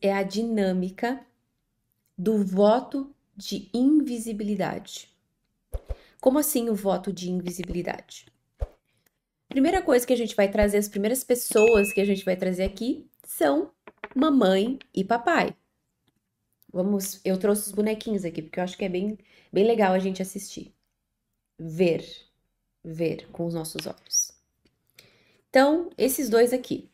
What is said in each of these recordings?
é a dinâmica do voto de invisibilidade. Como assim o voto de invisibilidade? Primeira coisa que a gente vai trazer, as primeiras pessoas que a gente vai trazer aqui são mamãe e papai. Vamos, eu trouxe os bonequinhos aqui porque eu acho que é bem, bem legal a gente assistir. Ver, ver com os nossos olhos. Então, esses dois aqui,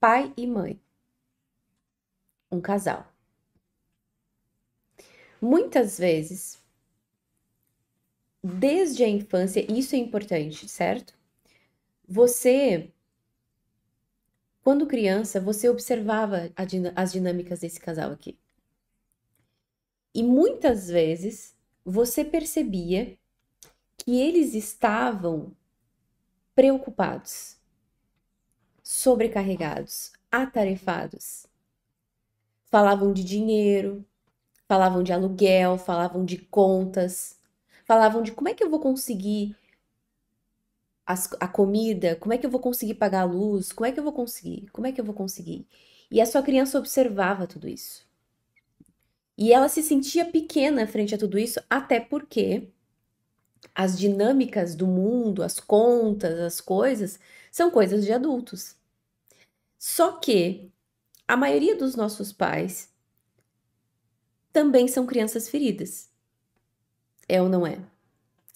pai e mãe um casal. Muitas vezes, desde a infância, isso é importante, certo? Você, quando criança, você observava as dinâmicas desse casal aqui. E muitas vezes você percebia que eles estavam preocupados, sobrecarregados, atarefados falavam de dinheiro, falavam de aluguel, falavam de contas, falavam de como é que eu vou conseguir as, a comida, como é que eu vou conseguir pagar a luz, como é que eu vou conseguir, como é que eu vou conseguir. E a sua criança observava tudo isso. E ela se sentia pequena frente a tudo isso, até porque as dinâmicas do mundo, as contas, as coisas, são coisas de adultos. Só que a maioria dos nossos pais também são crianças feridas. É ou não é?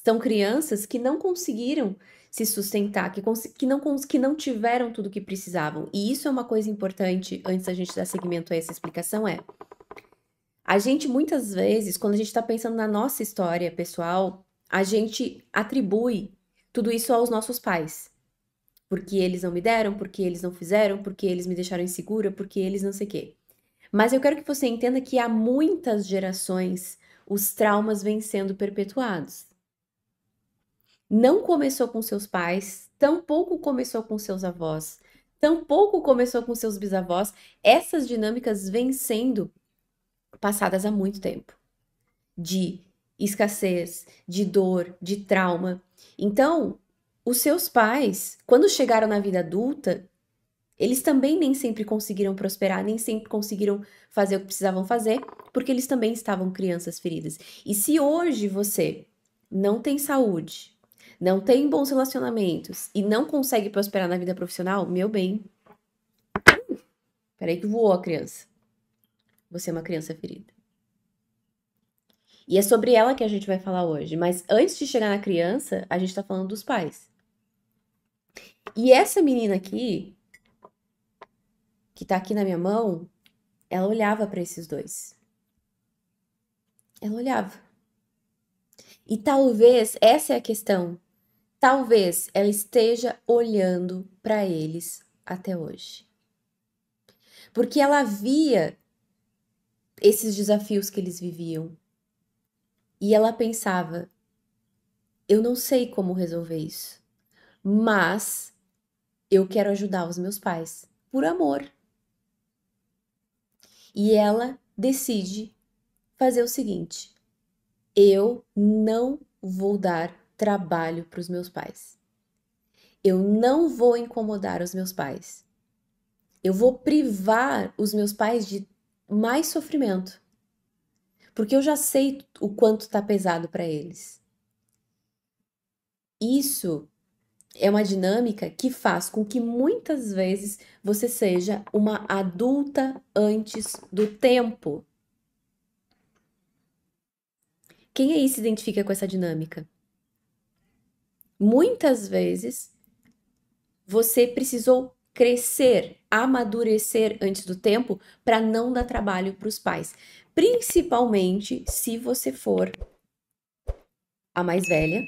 São crianças que não conseguiram se sustentar, que, que, não, que não tiveram tudo o que precisavam. E isso é uma coisa importante antes da gente dar seguimento a essa explicação: é. A gente muitas vezes, quando a gente está pensando na nossa história pessoal, a gente atribui tudo isso aos nossos pais. Porque eles não me deram, porque eles não fizeram, porque eles me deixaram insegura, porque eles não sei o quê. Mas eu quero que você entenda que há muitas gerações os traumas vêm sendo perpetuados. Não começou com seus pais, tampouco começou com seus avós, tampouco começou com seus bisavós. Essas dinâmicas vêm sendo passadas há muito tempo de escassez, de dor, de trauma. Então, os seus pais, quando chegaram na vida adulta, eles também nem sempre conseguiram prosperar, nem sempre conseguiram fazer o que precisavam fazer, porque eles também estavam crianças feridas. E se hoje você não tem saúde, não tem bons relacionamentos e não consegue prosperar na vida profissional, meu bem, peraí que voou a criança. Você é uma criança ferida. E é sobre ela que a gente vai falar hoje. Mas antes de chegar na criança, a gente está falando dos pais. E essa menina aqui, que tá aqui na minha mão, ela olhava para esses dois. Ela olhava. E talvez, essa é a questão, talvez ela esteja olhando para eles até hoje. Porque ela via esses desafios que eles viviam. E ela pensava: eu não sei como resolver isso, mas eu quero ajudar os meus pais por amor. E ela decide fazer o seguinte: eu não vou dar trabalho para os meus pais. Eu não vou incomodar os meus pais. Eu vou privar os meus pais de mais sofrimento. Porque eu já sei o quanto está pesado para eles. Isso é uma dinâmica que faz com que muitas vezes você seja uma adulta antes do tempo. Quem aí se identifica com essa dinâmica? Muitas vezes você precisou crescer, amadurecer antes do tempo para não dar trabalho para os pais, principalmente se você for a mais velha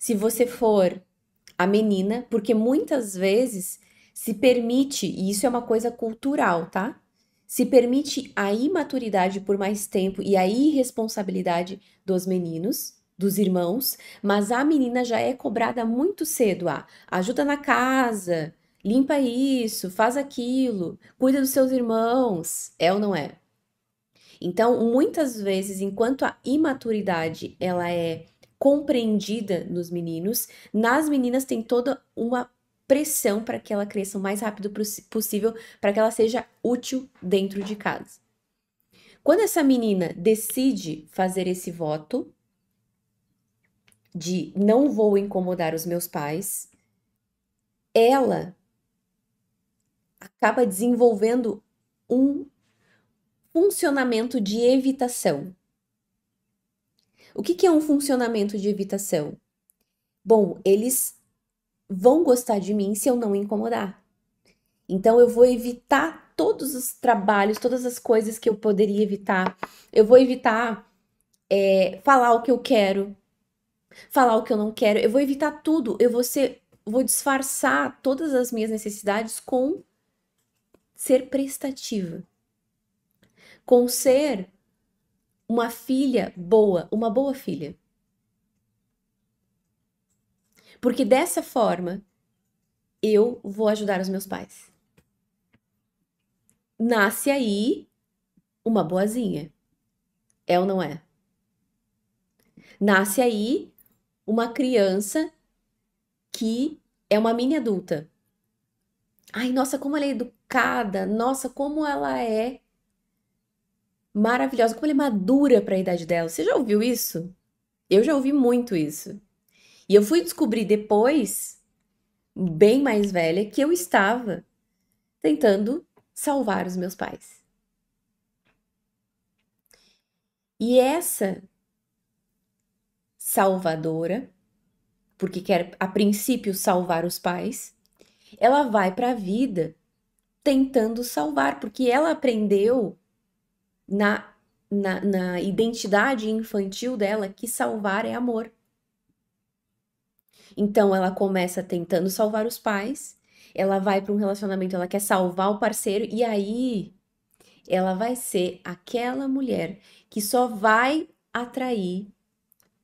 se você for a menina, porque muitas vezes se permite, e isso é uma coisa cultural, tá? Se permite a imaturidade por mais tempo e a irresponsabilidade dos meninos, dos irmãos, mas a menina já é cobrada muito cedo a ah, ajuda na casa, limpa isso, faz aquilo, cuida dos seus irmãos, é ou não é? Então, muitas vezes, enquanto a imaturidade ela é compreendida nos meninos. Nas meninas tem toda uma pressão para que ela cresça o mais rápido possível, para que ela seja útil dentro de casa. Quando essa menina decide fazer esse voto de não vou incomodar os meus pais, ela acaba desenvolvendo um funcionamento de evitação. O que, que é um funcionamento de evitação? Bom, eles vão gostar de mim se eu não incomodar. Então eu vou evitar todos os trabalhos, todas as coisas que eu poderia evitar. Eu vou evitar é, falar o que eu quero, falar o que eu não quero. Eu vou evitar tudo. Eu vou ser, vou disfarçar todas as minhas necessidades com ser prestativa, com ser uma filha boa, uma boa filha. Porque dessa forma eu vou ajudar os meus pais. Nasce aí uma boazinha. É ou não é? Nasce aí uma criança que é uma mini adulta. Ai, nossa, como ela é educada, nossa, como ela é maravilhosa, como ela é madura para a idade dela. Você já ouviu isso? Eu já ouvi muito isso. E eu fui descobrir depois, bem mais velha, que eu estava tentando salvar os meus pais. E essa salvadora, porque quer a princípio salvar os pais, ela vai para a vida tentando salvar, porque ela aprendeu na, na, na identidade infantil dela que salvar é amor. Então ela começa tentando salvar os pais, ela vai para um relacionamento, ela quer salvar o parceiro, e aí ela vai ser aquela mulher que só vai atrair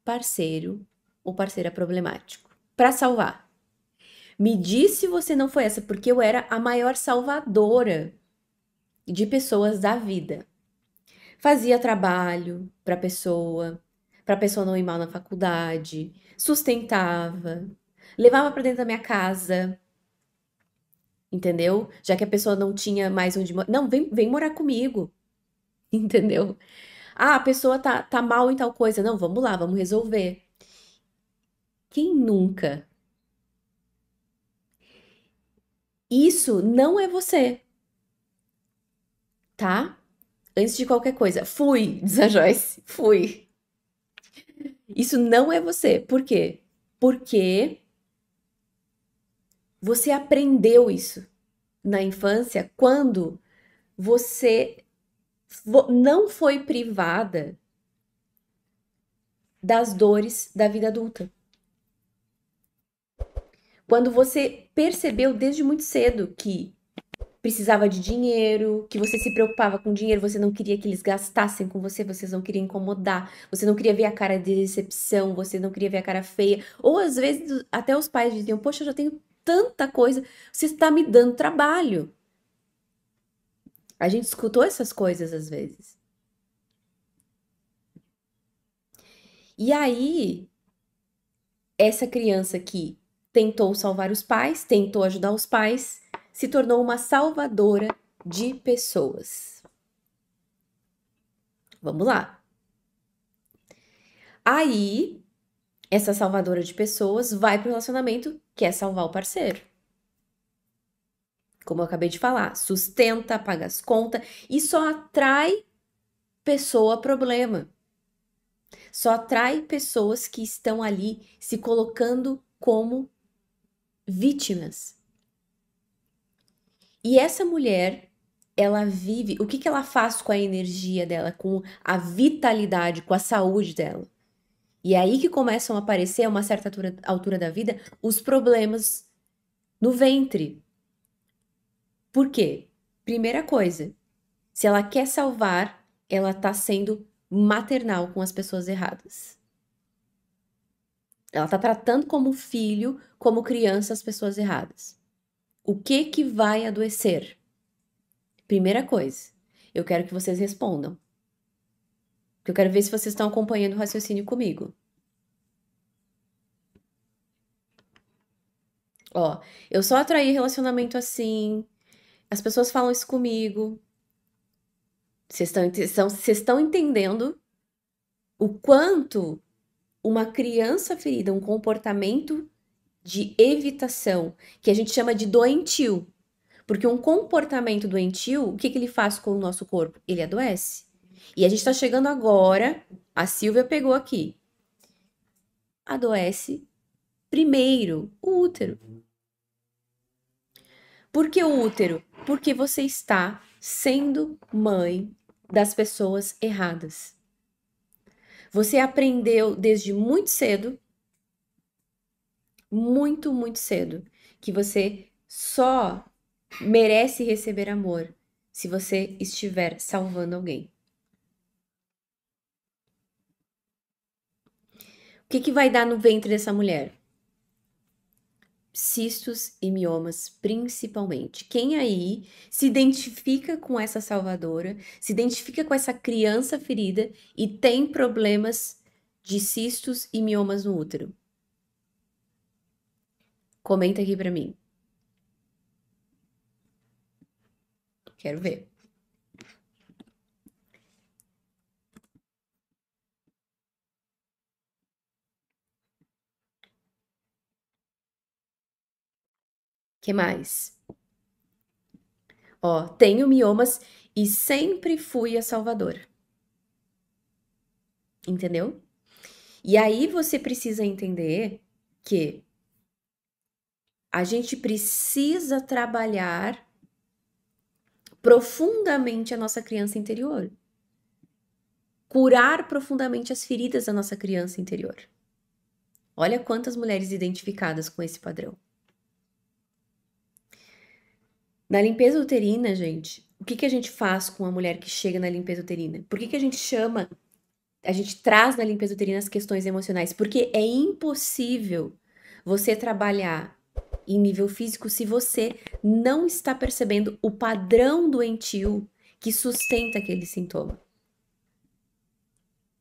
parceiro ou parceira problemático para salvar. Me disse você não foi essa, porque eu era a maior salvadora de pessoas da vida fazia trabalho para a pessoa, para a pessoa não ir mal na faculdade, sustentava, levava para dentro da minha casa. Entendeu? Já que a pessoa não tinha mais onde morar. Não, vem, vem morar comigo. Entendeu? Ah, a pessoa tá, tá mal em tal coisa. Não, vamos lá, vamos resolver. Quem nunca? Isso não é você. Tá? Antes de qualquer coisa, fui, diz a Joyce, fui. Isso não é você. Por quê? Porque você aprendeu isso na infância quando você não foi privada das dores da vida adulta. Quando você percebeu desde muito cedo que precisava de dinheiro, que você se preocupava com dinheiro, você não queria que eles gastassem com você, vocês não queriam incomodar, você não queria ver a cara de decepção, você não queria ver a cara feia. Ou às vezes até os pais diziam: Poxa, eu já tenho tanta coisa, você está me dando trabalho. A gente escutou essas coisas às vezes. E aí, essa criança que tentou salvar os pais, tentou ajudar os pais, se tornou uma salvadora de pessoas. Vamos lá. Aí, essa salvadora de pessoas vai para o relacionamento que é salvar o parceiro. Como eu acabei de falar, sustenta, paga as contas e só atrai pessoa problema. Só atrai pessoas que estão ali se colocando como vítimas. E essa mulher, ela vive, o que, que ela faz com a energia dela, com a vitalidade, com a saúde dela? E é aí que começam a aparecer, a uma certa altura, altura da vida, os problemas no ventre. Por quê? Primeira coisa, se ela quer salvar, ela está sendo maternal com as pessoas erradas. Ela está tratando como filho, como criança, as pessoas erradas. O que que vai adoecer? Primeira coisa, eu quero que vocês respondam. Eu quero ver se vocês estão acompanhando o raciocínio comigo. Ó, eu só atraí relacionamento assim. As pessoas falam isso comigo. Vocês estão, vocês estão entendendo o quanto uma criança ferida, um comportamento de evitação, que a gente chama de doentio. Porque um comportamento doentio, o que, que ele faz com o nosso corpo? Ele adoece. E a gente está chegando agora, a Silvia pegou aqui. Adoece primeiro o útero. Por que o útero? Porque você está sendo mãe das pessoas erradas. Você aprendeu desde muito cedo muito, muito cedo que você só merece receber amor se você estiver salvando alguém. O que, que vai dar no ventre dessa mulher? Cistos e miomas, principalmente. Quem aí se identifica com essa salvadora, se identifica com essa criança ferida e tem problemas de cistos e miomas no útero? Comenta aqui para mim. Quero ver. Que mais? Ó, tenho miomas e sempre fui a Salvador. Entendeu? E aí você precisa entender que a gente precisa trabalhar profundamente a nossa criança interior. Curar profundamente as feridas da nossa criança interior. Olha quantas mulheres identificadas com esse padrão. Na limpeza uterina, gente, o que, que a gente faz com a mulher que chega na limpeza uterina? Por que, que a gente chama, a gente traz na limpeza uterina as questões emocionais? Porque é impossível você trabalhar em nível físico se você não está percebendo o padrão doentio que sustenta aquele sintoma.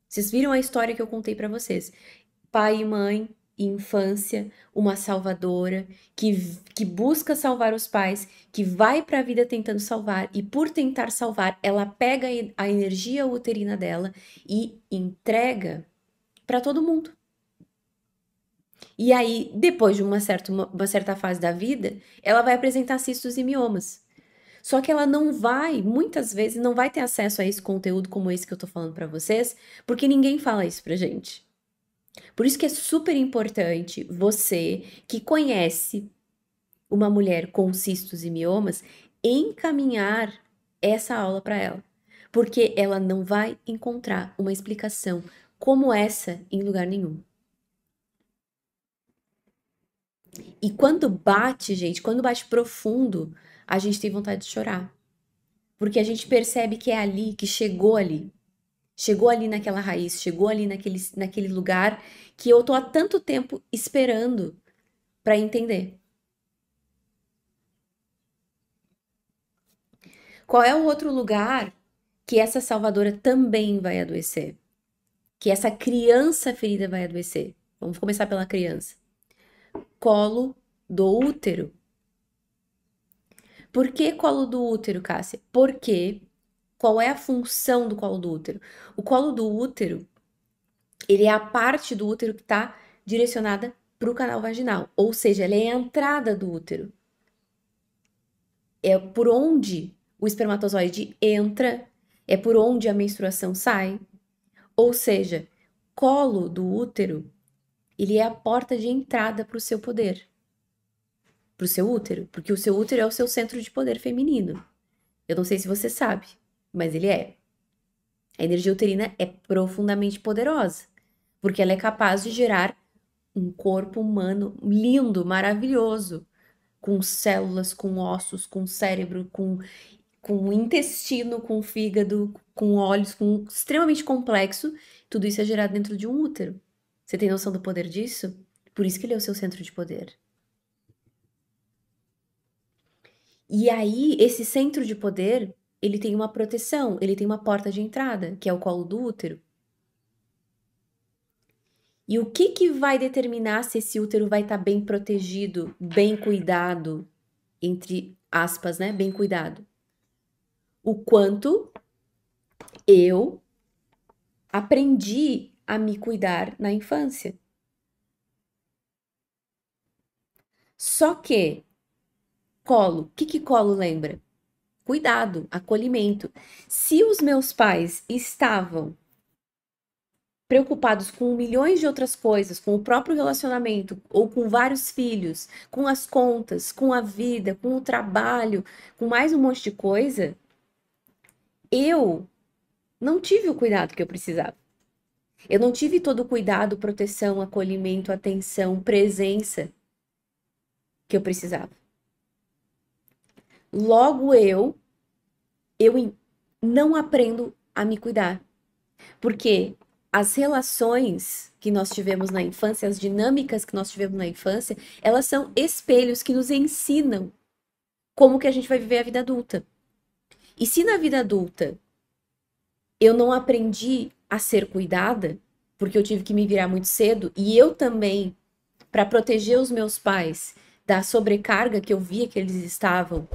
Vocês viram a história que eu contei para vocês? Pai e mãe, infância, uma salvadora que, que busca salvar os pais, que vai para a vida tentando salvar e por tentar salvar, ela pega a energia uterina dela e entrega para todo mundo. E aí, depois de uma certa, uma, uma certa fase da vida, ela vai apresentar cistos e miomas. Só que ela não vai, muitas vezes, não vai ter acesso a esse conteúdo como esse que eu tô falando para vocês, porque ninguém fala isso pra gente. Por isso que é super importante você que conhece uma mulher com cistos e miomas encaminhar essa aula para ela, porque ela não vai encontrar uma explicação como essa em lugar nenhum. E quando bate, gente, quando bate profundo, a gente tem vontade de chorar. Porque a gente percebe que é ali, que chegou ali. Chegou ali naquela raiz, chegou ali naquele, naquele lugar que eu tô há tanto tempo esperando para entender. Qual é o outro lugar que essa salvadora também vai adoecer? Que essa criança ferida vai adoecer? Vamos começar pela criança colo do útero. Por que colo do útero, Cássia? Porque qual é a função do colo do útero? O colo do útero, ele é a parte do útero que está direcionada para o canal vaginal, ou seja, ela é a entrada do útero. É por onde o espermatozoide entra, é por onde a menstruação sai. Ou seja, colo do útero ele é a porta de entrada para o seu poder, para o seu útero, porque o seu útero é o seu centro de poder feminino. Eu não sei se você sabe, mas ele é. A energia uterina é profundamente poderosa, porque ela é capaz de gerar um corpo humano lindo, maravilhoso, com células, com ossos, com cérebro, com, com intestino, com fígado, com olhos, com extremamente complexo. Tudo isso é gerado dentro de um útero. Você tem noção do poder disso? Por isso que ele é o seu centro de poder. E aí, esse centro de poder, ele tem uma proteção, ele tem uma porta de entrada, que é o colo do útero. E o que, que vai determinar se esse útero vai estar tá bem protegido, bem cuidado, entre aspas, né? Bem cuidado. O quanto eu aprendi a me cuidar na infância. Só que colo, o que, que colo lembra? Cuidado, acolhimento. Se os meus pais estavam preocupados com milhões de outras coisas, com o próprio relacionamento, ou com vários filhos, com as contas, com a vida, com o trabalho, com mais um monte de coisa, eu não tive o cuidado que eu precisava. Eu não tive todo o cuidado, proteção, acolhimento, atenção, presença que eu precisava. Logo eu, eu não aprendo a me cuidar. Porque as relações que nós tivemos na infância, as dinâmicas que nós tivemos na infância, elas são espelhos que nos ensinam como que a gente vai viver a vida adulta. E se na vida adulta eu não aprendi a ser cuidada, porque eu tive que me virar muito cedo, e eu também, para proteger os meus pais da sobrecarga que eu via que eles estavam,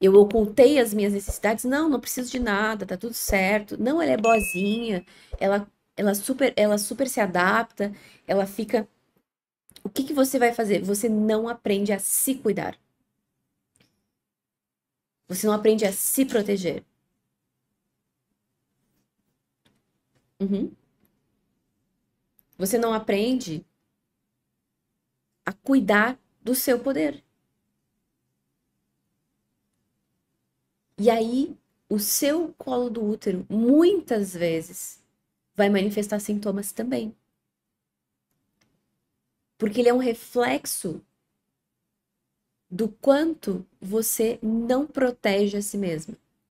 eu ocultei as minhas necessidades. Não, não preciso de nada, tá tudo certo. Não, ela é boazinha, ela, ela, super, ela super se adapta, ela fica. O que, que você vai fazer? Você não aprende a se cuidar. Você não aprende a se proteger. Uhum. Você não aprende a cuidar do seu poder. E aí, o seu colo do útero, muitas vezes, vai manifestar sintomas também. Porque ele é um reflexo do quanto você não protege a si mesma.